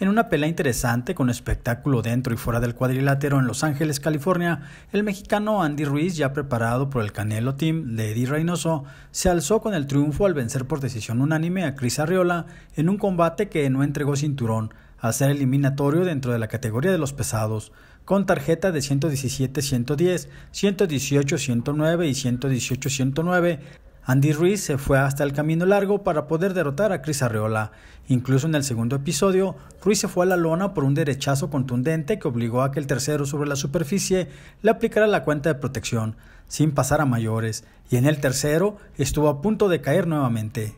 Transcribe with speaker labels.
Speaker 1: En una pelea interesante con espectáculo dentro y fuera del cuadrilátero en Los Ángeles, California, el mexicano Andy Ruiz, ya preparado por el Canelo Team de Eddie Reynoso, se alzó con el triunfo al vencer por decisión unánime a Chris Arriola en un combate que no entregó cinturón, a ser eliminatorio dentro de la categoría de los pesados, con tarjeta de 117-110, 118-109 y 118-109, Andy Ruiz se fue hasta el camino largo para poder derrotar a Chris Arreola. Incluso en el segundo episodio, Ruiz se fue a la lona por un derechazo contundente que obligó a que el tercero sobre la superficie le aplicara la cuenta de protección, sin pasar a mayores, y en el tercero estuvo a punto de caer nuevamente.